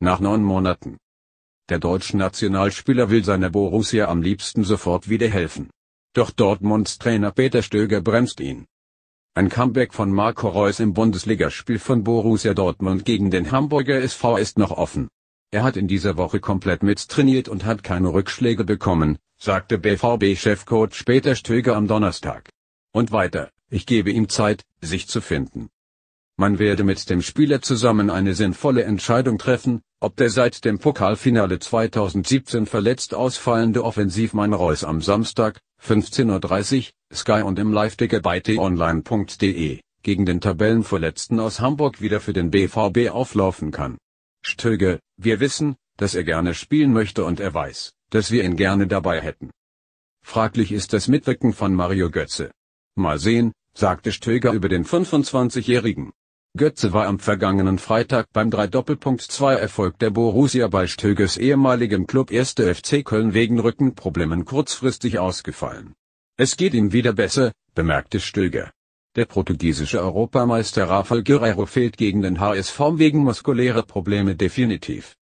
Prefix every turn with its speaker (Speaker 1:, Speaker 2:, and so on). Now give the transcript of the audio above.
Speaker 1: nach neun Monaten. Der deutsche Nationalspieler will seiner Borussia am liebsten sofort wieder helfen. Doch Dortmunds Trainer Peter Stöger bremst ihn. Ein Comeback von Marco Reus im Bundesligaspiel von Borussia Dortmund gegen den Hamburger SV ist noch offen. Er hat in dieser Woche komplett mittrainiert und hat keine Rückschläge bekommen, sagte BVB-Chefcoach Peter Stöger am Donnerstag. Und weiter, ich gebe ihm Zeit, sich zu finden. Man werde mit dem Spieler zusammen eine sinnvolle Entscheidung treffen, ob der seit dem Pokalfinale 2017 verletzt ausfallende Offensivmann Reus am Samstag, 15.30 Uhr, Sky und im Live-Ticker bei t-online.de, gegen den Tabellenverletzten aus Hamburg wieder für den BVB auflaufen kann. Stöge, wir wissen, dass er gerne spielen möchte und er weiß, dass wir ihn gerne dabei hätten. Fraglich ist das Mitwirken von Mario Götze. Mal sehen, sagte Stöger über den 25-Jährigen. Götze war am vergangenen Freitag beim 3-2-Erfolg doppelpunkt der Borussia bei Stöges ehemaligem Club 1. FC Köln wegen Rückenproblemen kurzfristig ausgefallen. Es geht ihm wieder besser, bemerkte Stöger. Der portugiesische Europameister Rafael Guerreiro fehlt gegen den HSV wegen muskulärer Probleme definitiv.